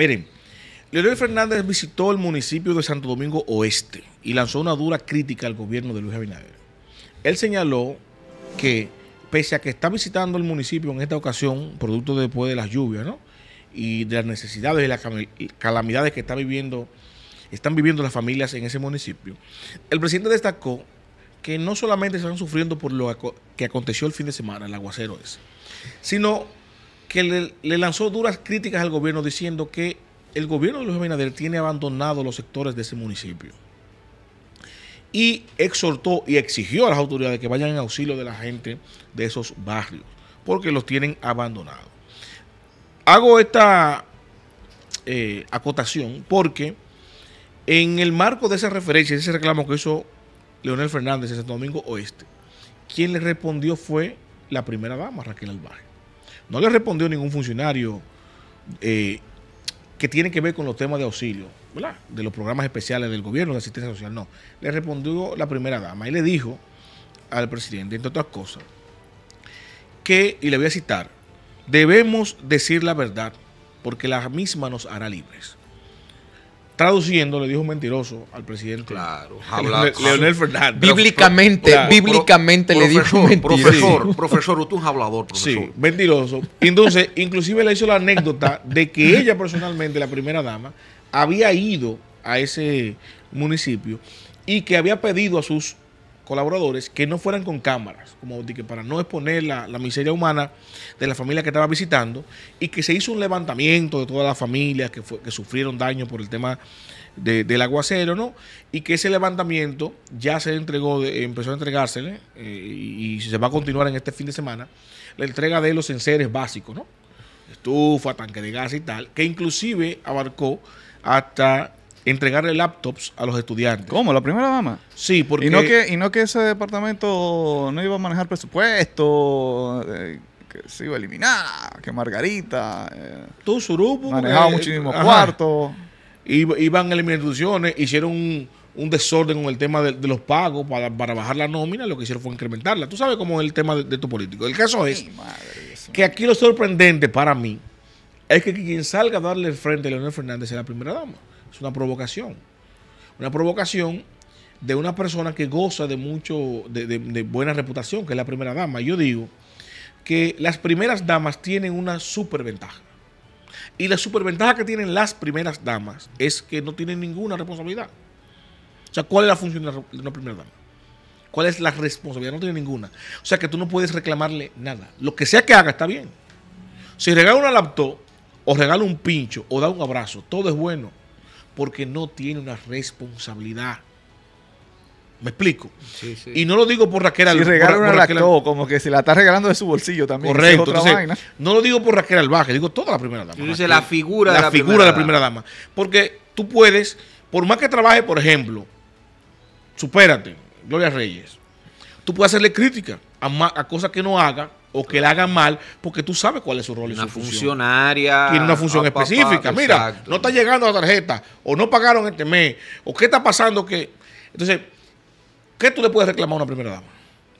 Miren, Leonel Fernández visitó el municipio de Santo Domingo Oeste y lanzó una dura crítica al gobierno de Luis Abinader. Él señaló que, pese a que está visitando el municipio en esta ocasión, producto de después pues, de las lluvias, Y de las necesidades y las calamidades que viviendo, están viviendo las familias en ese municipio, el presidente destacó que no solamente están sufriendo por lo que aconteció el fin de semana, el aguacero ese, sino que le, lanzó duras críticas al gobierno diciendo que el gobierno de Luis Abinader tiene abandonado los sectores de ese municipio. Y exhortó y exigió a las autoridades que vayan en auxilio de la gente de esos barrios, porque los tienen abandonados. Hago esta eh, acotación porque en el marco de esa referencia, de ese reclamo que hizo Leonel Fernández en Santo Domingo Oeste, quien le respondió fue la primera dama, Raquel Albaje. No le respondió ningún funcionario eh, que tiene que ver con los temas de auxilio, de los programas especiales del gobierno de asistencia social, no. Le respondió la primera dama y le dijo al presidente, entre otras cosas, que, y le voy a citar, debemos decir la verdad porque la misma nos hará libres traduciendo, le dijo mentiroso al presidente. Claro. Leonel Fernández. Bíblicamente, bíblicamente le dijo mentiroso. Profesor, profesor, usted es un hablador, profesor. Sí, mentiroso. Entonces, inclusive le hizo la anécdota de que ella personalmente, la primera dama, había ido a ese municipio y que había pedido a sus colaboradores que no fueran con cámaras, como dije, para no exponer la, miseria humana de la familia que estaba visitando, y que se hizo un levantamiento de todas las familias que, sufrieron daño por el tema del aguacero, ¿no? Y que ese levantamiento ya se entregó, empezó a entregársele, eh, y se va a continuar en este fin de semana, la entrega de los enseres básicos, ¿no? Estufa, tanque de gas y tal, que inclusive abarcó hasta entregarle laptops a los estudiantes. ¿Cómo? ¿La primera dama? Sí, porque... Y no que, y no que ese departamento no iba a manejar presupuesto, eh, que se iba a eliminar, que Margarita... Eh, Surupu. Manejaba eh, muchísimos cuartos. Iban a eliminar instituciones, hicieron un, desorden con el tema de, los pagos para, bajar la nómina, lo que hicieron fue incrementarla. Tú sabes cómo es el tema de, tu político. El caso es que aquí lo sorprendente para mí es que quien salga a darle el frente a Leonel Fernández sea la primera dama. Es una provocación. Una provocación de una persona que goza de mucho, de, buena reputación, que es la primera dama. Yo digo que las primeras damas tienen una superventaja. Y la superventaja que tienen las primeras damas es que no tienen ninguna responsabilidad. O sea, ¿cuál es la función de una primera dama? ¿Cuál es la responsabilidad? No tiene ninguna. O sea, que tú no puedes reclamarle nada. Lo que sea que haga está bien. Si regala una laptop, o regala un pincho, o da un abrazo, todo es bueno porque no tiene una responsabilidad. ¿Me explico? Y no lo digo por Raquel Albaje. Si regala una Raquel como que se la está regalando de su bolsillo también. Correcto. No lo digo por Raquel Albaje, digo toda la primera dama. la figura la de la figura de la primera dama. Porque tú puedes, por más que trabaje, por ejemplo, supérate, Gloria Reyes, tú puedes hacerle crítica a cosas que no haga o que la hagan mal, porque tú sabes cuál es su rol y una su función. funcionaria. Tiene una función ah, específica. Mira, no está llegando la tarjeta, o no pagaron este mes, o qué está pasando que... Entonces, ¿qué tú le puedes reclamar a una primera dama?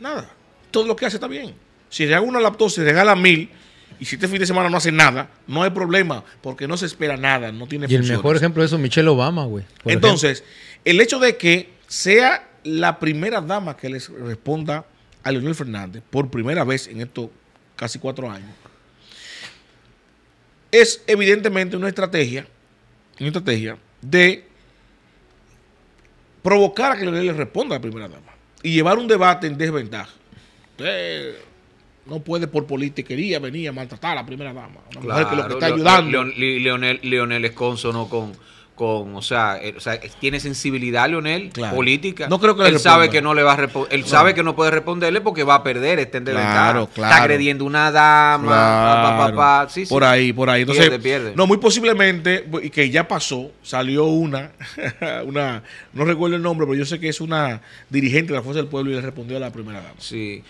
Nada. Todo lo que hace está bien. Si le hago una laptop, si regala mil, y si este fin de semana no hace nada, no hay problema, porque no se espera nada, no tiene Y el mejor ejemplo de eso es Michelle Obama, güey. Entonces, el hecho de que sea la primera dama que les responda a Leonel Fernández por primera vez en estos casi cuatro años, es evidentemente una estrategia, una estrategia de provocar a que Leonel le responda a la primera dama y llevar un debate en desventaja. Usted no puede por politiquería venir a maltratar a la primera dama, una que lo que está ayudando. Leonel, Leonel, es con o sea, eh, tiene sensibilidad Leonel política. No creo que él sabe que no le va a él sabe que no puede responderle porque va a perder, está claro, está agrediendo una dama, por ahí, por ahí. Entonces, no muy posiblemente y que ya pasó, salió una una no recuerdo el nombre, pero yo sé que es una dirigente de la Fuerza del Pueblo y le respondió a la primera dama. Sí.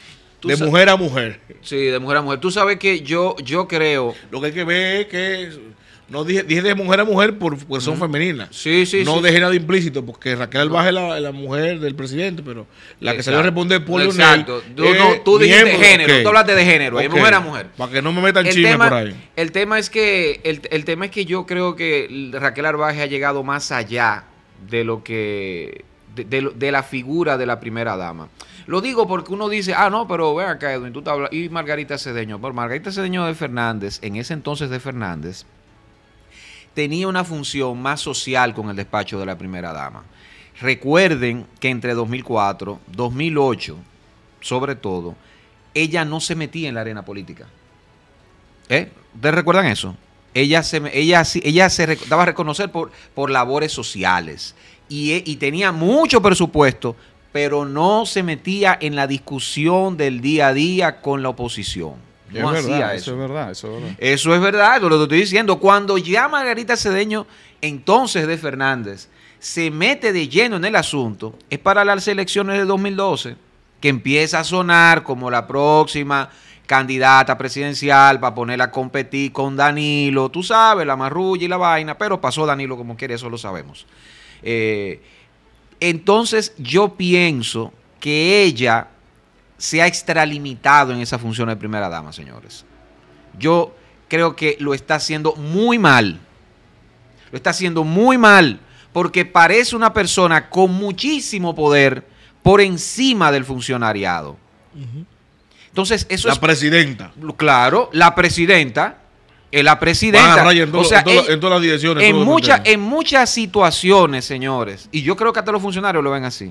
de mujer a mujer. Sí, de mujer a mujer. Tú sabes que yo yo creo lo que hay que ver es que no dije, dije de mujer a mujer porque son femeninas. Sí, sí, No sí. dejé nada implícito, porque Raquel Albaje es la, mujer del presidente, pero la que salió a responder por Exacto. tú, dijiste de género, tú hablaste de género, de mujer a mujer. Para que no me metan chisme por ahí. El tema, es que, el, tema es que yo creo que Raquel Arbaje ha llegado más allá de lo que de, de, la figura de la primera dama. Lo digo porque uno dice, ah, no, pero ven acá, Edwin, tú te Y Margarita Cedeño. por Margarita Cedeño de Fernández, en ese entonces de Fernández, tenía una función más social con el despacho de la primera dama. Recuerden que entre 2004, 2008, sobre todo, ella no se metía en la arena política. ¿Eh? ¿Ustedes recuerdan eso? Ella se, ella, ella se daba a reconocer por, por labores sociales y, e, y tenía mucho presupuesto, pero no se metía en la discusión del día a día con la oposición es verdad, eso. es verdad, eso es verdad. Eso es lo que estoy diciendo. Cuando ya Margarita Cedeño, entonces de Fernández, se mete de lleno en el asunto, es para las elecciones de 2012, que empieza a sonar como la próxima candidata presidencial para ponerla a competir con Danilo. Tú sabes, la marrulla y la vaina, pero pasó Danilo como quiere, eso lo sabemos. Eh, entonces yo pienso que ella se ha extralimitado en esa función de primera dama, señores. Yo creo que lo está haciendo muy mal. Lo está haciendo muy mal porque parece una persona con muchísimo poder por encima del funcionariado. Entonces, eso es... La presidenta. Claro, la presidenta. la presidenta. en, todas las En, muchas en muchas situaciones, señores. Y yo creo que hasta los funcionarios lo ven así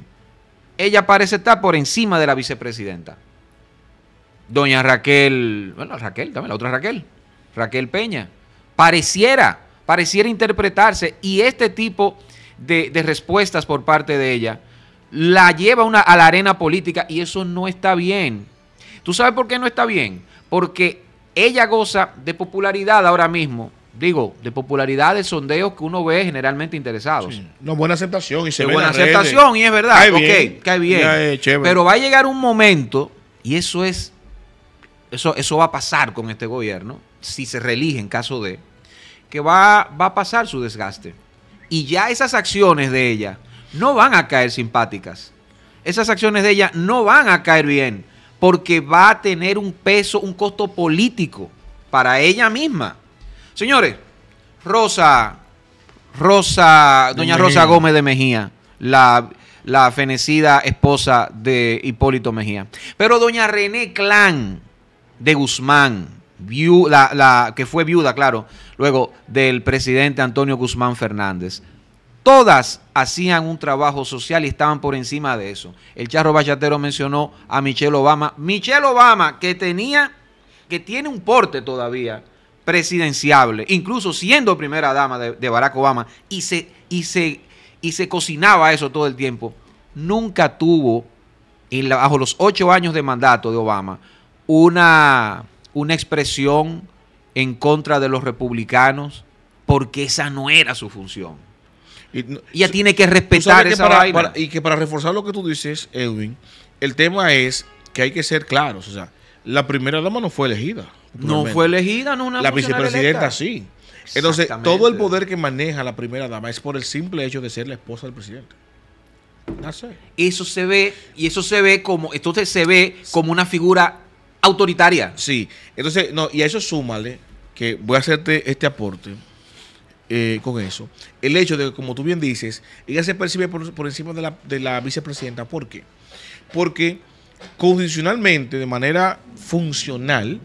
ella parece estar por encima de la vicepresidenta. Doña Raquel, bueno, Raquel, también la otra Raquel, Raquel Peña. Pareciera, pareciera interpretarse y este tipo de, respuestas por parte de ella la lleva a la arena política y eso no está bien. ¿Tú sabes por qué no está bien? Porque ella goza de popularidad ahora mismo digo, de popularidad de sondeos que uno ve generalmente interesados. No, buena aceptación y se ve buena aceptación y es verdad, ok, cae bien. Eh, pero va a llegar un momento, y eso es, eso, eso va a pasar con este gobierno, si se reelige en caso de, que va, va a pasar su desgaste. Y ya esas acciones de ella no van a caer simpáticas. Esas acciones de ella no van a caer bien, porque va a tener un peso, un costo político para ella misma Señores, Rosa, Rosa, doña Rosa Gómez de Mejía, la, fenecida esposa de Hipólito Mejía. Pero doña René Clan de Guzmán, la, que fue viuda, claro, luego del presidente Antonio Guzmán Fernández. Todas hacían un trabajo social y estaban por encima de eso. El charro bachatero mencionó a Michelle Obama. Michelle Obama, que tenía, que tiene un porte todavía presidenciable, incluso siendo primera dama de, Barack Obama, y se, y se cocinaba eso todo el tiempo, nunca tuvo, en bajo los ocho años de mandato de Obama, una, una expresión en contra de los republicanos, porque esa no era su función. Y, Ella tiene que respetar esa y que para reforzar lo que tú dices, Edwin, el tema es que hay que ser claros. O sea, la primera dama no fue elegida. No fue elegida, no una La vicepresidenta sí. Entonces, todo el poder que maneja la primera dama es por el simple hecho de ser la esposa del presidente. Eso se ve, y eso se ve como, entonces se ve como una figura autoritaria. Sí, entonces, no, y a eso súmale que voy a hacerte este aporte eh, con eso. El hecho de que, como tú bien dices, ella se percibe por, encima de la, de la, vicepresidenta. ¿Por qué? Porque condicionalmente de manera funcional,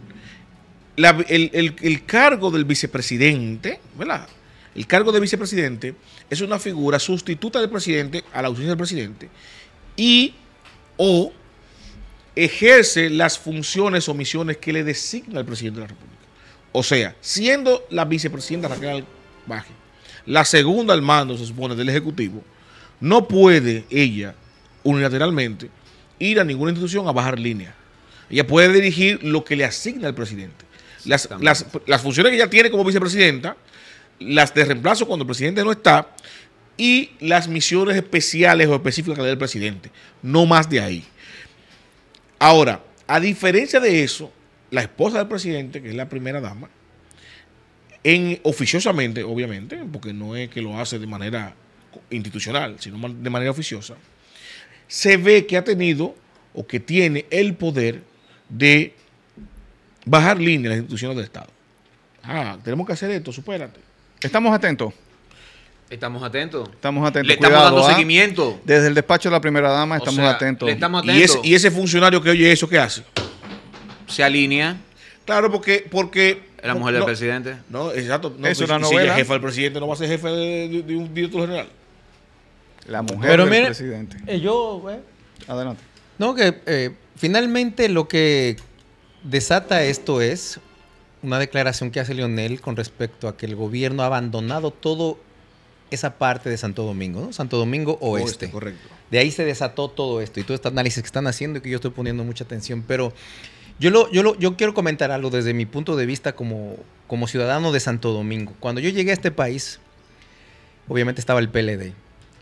el, cargo del vicepresidente, ¿verdad? El cargo de vicepresidente es una figura sustituta del presidente a la ausencia del presidente y o ejerce las funciones o misiones que le designa el presidente de la República. O sea, siendo la vicepresidenta Raquel Baje la segunda al mando, se supone, del Ejecutivo, no puede ella unilateralmente ir a ninguna institución a bajar línea. Ella puede dirigir lo que le asigna el presidente las, funciones que ella tiene como vicepresidenta, las de reemplazo cuando el presidente no está y las misiones especiales o específicas que le el presidente. No más de ahí. Ahora, a diferencia de eso, la esposa del presidente, que es la primera dama, en, oficiosamente, obviamente, porque no es que lo hace de manera institucional, sino de manera oficiosa, se ve que ha tenido o que tiene el poder de bajar línea las instituciones del Estado. Ah, tenemos que hacer esto, supérate. Estamos atentos. Estamos atentos. Estamos atentos. Le estamos dando ¿ah? seguimiento. Desde el despacho de la primera dama estamos atentos. estamos atentos. Y, ese, funcionario que oye eso, ¿qué hace? Se alinea. Claro, porque... porque la mujer del presidente. No, exacto. No, pues, es una novela. Si del presidente, no va a ser jefe de, un director general. La mujer del presidente. Eh, yo... Eh, Adelante. No, que eh, finalmente lo que desata esto es una declaración que hace Lionel con respecto a que el gobierno ha abandonado toda esa parte de Santo Domingo, ¿no? Santo Domingo Oeste. correcto. De ahí se desató todo esto y todo este análisis que están haciendo y que yo estoy poniendo mucha atención, pero yo, lo, yo, quiero comentar algo desde mi punto de vista como, como ciudadano de Santo Domingo. Cuando yo llegué a este país, obviamente estaba el PLD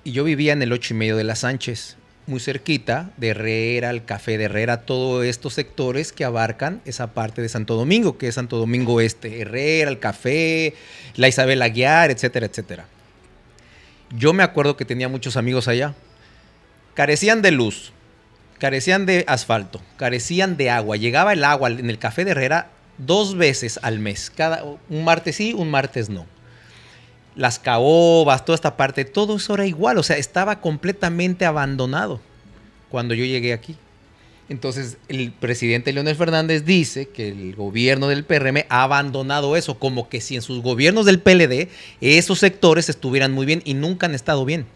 y yo vivía en el 8 y medio de la Sánchez muy cerquita de Herrera, el Café de Herrera, todos estos sectores que abarcan esa parte de Santo Domingo, que es Santo Domingo Este, Herrera, el Café, la Isabel Aguiar, etcétera, etcétera. Yo me acuerdo que tenía muchos amigos allá. Carecían de luz, carecían de asfalto, carecían de agua. Llegaba el agua en el Café de Herrera dos veces al mes, cada, un martes sí, un martes no las caobas, toda esta parte, todo eso era igual, o sea, estaba completamente abandonado cuando yo llegué aquí. Entonces, el presidente Leónel Fernández dice que el gobierno del PRM ha abandonado eso, como que si en sus gobiernos del PLD esos sectores estuvieran muy bien y nunca han estado bien.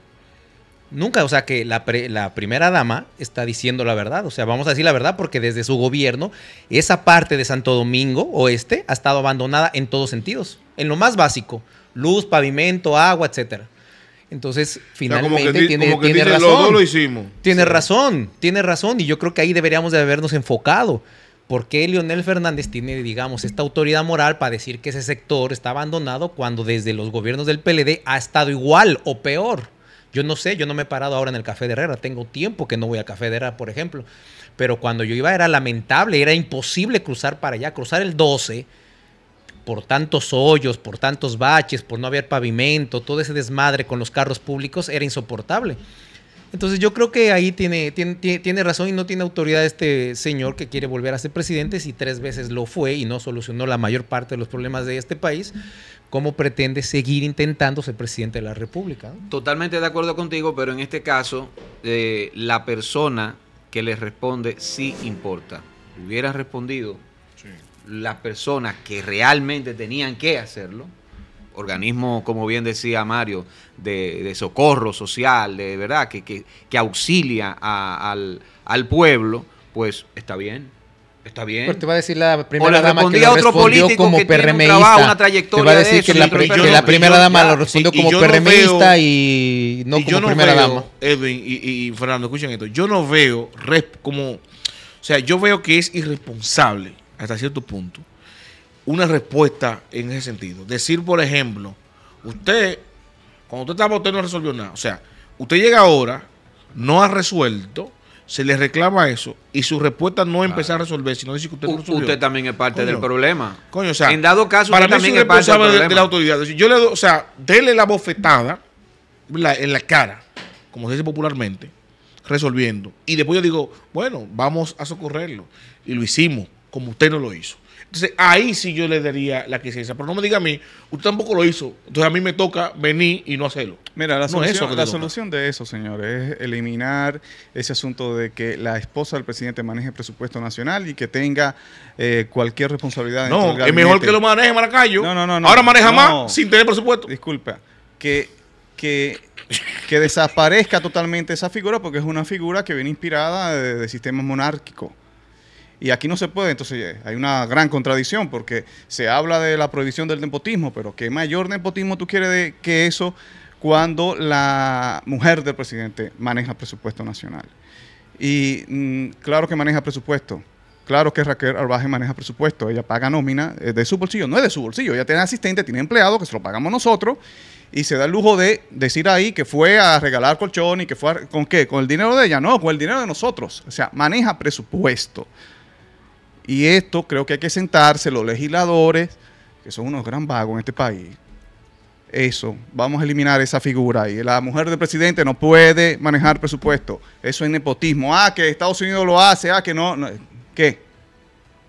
Nunca, o sea que la, primera dama está diciendo la verdad, o sea, vamos a decir la verdad porque desde su gobierno esa parte de Santo Domingo Oeste ha estado abandonada en todos sentidos, en lo más básico luz, pavimento, agua, etcétera. Entonces, finalmente tiene, razón. Tiene razón, tiene razón. Y yo creo que ahí deberíamos de habernos enfocado. ¿Por qué Leonel Fernández tiene, digamos, esta autoridad moral para decir que ese sector está abandonado cuando desde los gobiernos del PLD ha estado igual o peor? Yo no sé, yo no me he parado ahora en el Café de Herrera. Tengo tiempo que no voy al Café de Herrera, por ejemplo. Pero cuando yo iba era lamentable, era imposible cruzar para allá, cruzar el 12 por tantos hoyos, por tantos baches, por no haber pavimento, todo ese desmadre con los carros públicos era insoportable. Entonces yo creo que ahí tiene, tiene, razón y no tiene autoridad este señor que quiere volver a ser presidente si tres veces lo fue y no solucionó la mayor parte de los problemas de este país. ¿Cómo pretende seguir intentando ser presidente de la República? Totalmente de acuerdo contigo, pero en este caso eh, la persona que le responde sí importa. Hubiera respondido las personas que realmente tenían que hacerlo, organismos, como bien decía Mario, de, socorro social, de verdad, que, que, auxilia a, al, al, pueblo, pues está bien. Está bien. Pero te va a decir la primera dama que lo otro respondió como que una trayectoria te va a decir que, la, que la primera dama lo respondió como perremista y no como primera dama. Edwin y, Fernando, escuchen esto. Yo no veo como... O sea, yo veo que es irresponsable hasta cierto punto, una respuesta en ese sentido. Decir, por ejemplo, usted, cuando usted está usted no resolvió nada. O sea, usted llega ahora, no ha resuelto, se le reclama eso y su respuesta no es empezar a resolver, sino dice que usted no resolvió. Usted también es parte del problema. Coño, o sea, en dado caso, para mí también es responsable de, la autoridad. Yo le o sea, dele la bofetada en la cara, como se dice popularmente, resolviendo. Y después yo digo, bueno, vamos a socorrerlo. Y lo hicimos como usted no lo hizo. Entonces ahí sí yo le daría la quiesencia. Pero no me diga a mí, usted tampoco lo hizo. Entonces a mí me toca venir y no hacerlo. Mira, la, solución, solución de eso, señores, es eliminar ese asunto de que la esposa del presidente maneje el presupuesto nacional y que tenga eh, cualquier responsabilidad. No, es mejor que lo maneje Maracayo. No, no, no. Ahora maneja más sin tener presupuesto. Disculpa, que, que desaparezca totalmente esa figura porque es una figura que viene inspirada de sistemas monárquicos. Y aquí no se puede, entonces eh, hay una gran contradicción porque se habla de la prohibición del nepotismo, pero ¿qué mayor nepotismo tú quieres de, que eso cuando la mujer del presidente maneja presupuesto nacional? Y mm, claro que maneja presupuesto, Claro que Raquel Arbaje maneja presupuesto, ella paga nómina eh, de su bolsillo, no es de su bolsillo, ella tiene asistente, tiene empleado que se lo pagamos nosotros y se da el lujo de decir ahí que fue a regalar colchón y que fue con qué, con el dinero de ella, no, con el dinero de nosotros, o sea, maneja presupuesto. Y esto creo que hay que sentarse los legisladores, que son unos gran vagos en este país. Eso, vamos a eliminar esa figura. Y la mujer del presidente no puede manejar presupuesto. Eso es nepotismo. Ah, que Estados Unidos lo hace. Ah, que no. ¿Qué?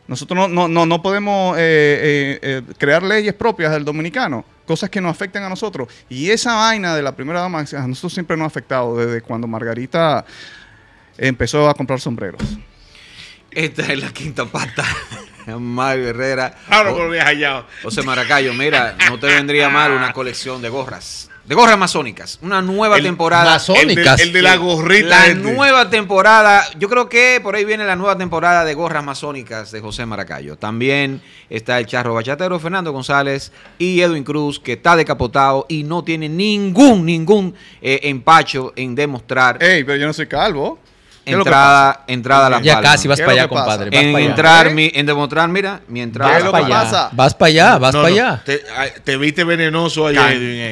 Nosotros no, no, podemos eh, eh, eh, crear leyes propias del dominicano, cosas que nos afecten a nosotros. Y esa vaina de la primera dama a nosotros siempre nos ha afectado desde cuando Margarita empezó a comprar sombreros. Esta es la quinta pata. Mario Herrera. Claro, José Maracayo, mira, no te vendría mal una colección de gorras. De gorras masónicas. Una nueva temporada. Masónicas. El, de la gorrita. La este. nueva temporada. Yo creo que por ahí viene la nueva temporada de gorras masónicas de José Maracayo. También está el charro bachatero Fernando González y Edwin Cruz, que está decapotado y no tiene ningún, ningún eh, empacho en demostrar. Ey, pero yo no soy calvo entrada, entrada a Las Ya casi vas para allá, compadre. en, entrar, Mi, en demostrar, mira, mi entrada. Vas para allá. Vas para allá, vas para allá. Te, viste venenoso ahí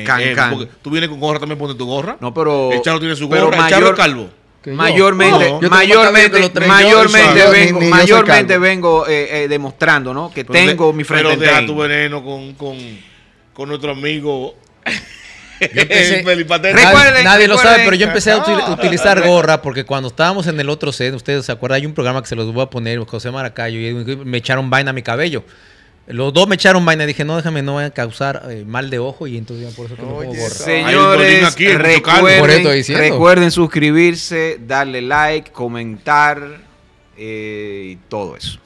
Can, eh, Tú vienes con gorra, también ponte tu gorra. No, pero. El tiene su gorra. el calvo. Mayormente, mayormente, mayormente, vengo, mayormente vengo eh, eh, demostrando, ¿no? Que tengo mi frente. Pero deja tu veneno con nuestro amigo nadie, lo sabe, pero yo empecé a ah. utilizar ah, gorra porque cuando estábamos en el otro set, ustedes se acuerdan, hay un programa que se los voy a poner, José Maracayo, y me echaron vaina a mi cabello. Los dos me echaron vaina y dije, no, déjame, no voy a causar eh, mal de ojo y entonces por eso que me pongo gorra. Señores, aquí, recuerden, recuerden suscribirse, darle like, comentar eh, y todo eso.